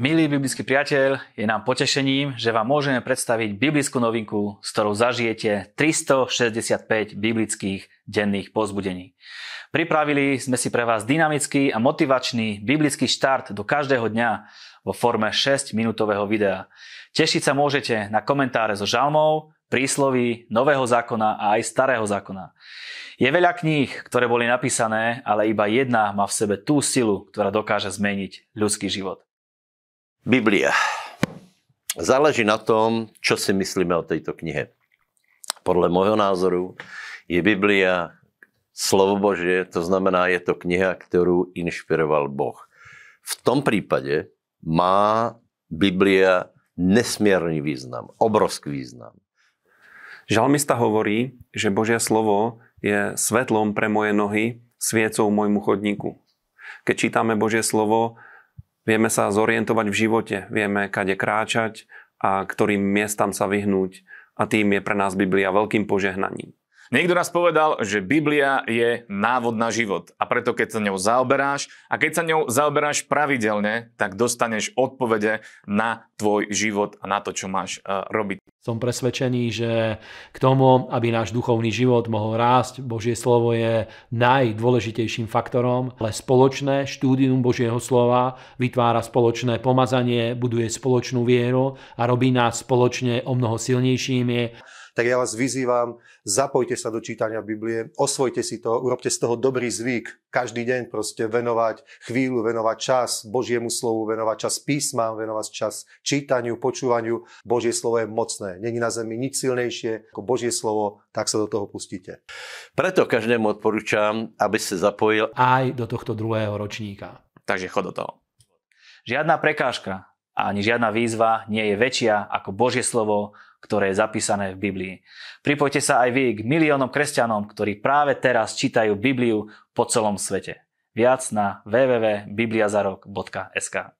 Milý biblický priateľ, je nám potešením, že vám môžeme predstaviť biblickú novinku, s ktorou zažijete 365 biblických denných pozbudení. Pripravili sme si pre vás dynamický a motivačný biblický štart do každého dňa vo forme 6-minútového videa. Tešiť sa môžete na komentáre so žalmov, prísloví Nového zákona a aj Starého zákona. Je veľa kníh, ktoré boli napísané, ale iba jedna má v sebe tú silu, ktorá dokáže zmeniť ľudský život. Biblia. Záleží na tom, čo si myslíme o tejto knihe. Podle môjho názoru je Biblia slovo Božie, to znamená, je to kniha, ktorú inšpiroval Boh. V tom prípade má Biblia nesmírný význam, obrovský význam. Žalmista hovorí, že Božie slovo je svetlom pre moje nohy, sviecou môjmu chodníku. Keď čítame Božie slovo, Vieme sa zorientovať v živote, vieme, kade kráčať a ktorým miestam sa vyhnúť. A tým je pre nás Biblia veľkým požehnaním. Niekto raz povedal, že Biblia je návod na život preto keď sa ňou zaoberáš a keď sa ňou zaoberáš pravidelne, tak dostaneš odpovede na tvoj život a na to, čo máš e, robiť. Som presvedčený, že k tomu, aby náš duchovný život mohol rásť, Božie slovo je najdôležitejším faktorom, ale spoločné štúdium Božieho slova vytvára spoločné pomazanie, buduje spoločnú vieru a robí nás spoločne o mnoho silnejšími tak ja vás vyzývam, zapojte sa do čítania Biblie, osvojte si to, urobte z toho dobrý zvyk, každý deň proste venovať chvíľu, venovať čas Božiemu slovu, venovať čas písmam, venovať čas čítaniu, počúvaniu. Božie slovo je mocné. Není na zemi nič silnejšie ako Božie slovo, tak sa do toho pustíte. Preto každému odporúčam, aby sa zapojil aj do tohto druhého ročníka. Takže chod do toho. Žiadna prekážka ani žiadna výzva nie je väčšia ako Božie slovo ktoré je zapísané v Biblii. Pripojte sa aj vy k miliónom kresťanom, ktorí práve teraz čítajú Bibliu po celom svete. Viac na www.bibliazarok.sk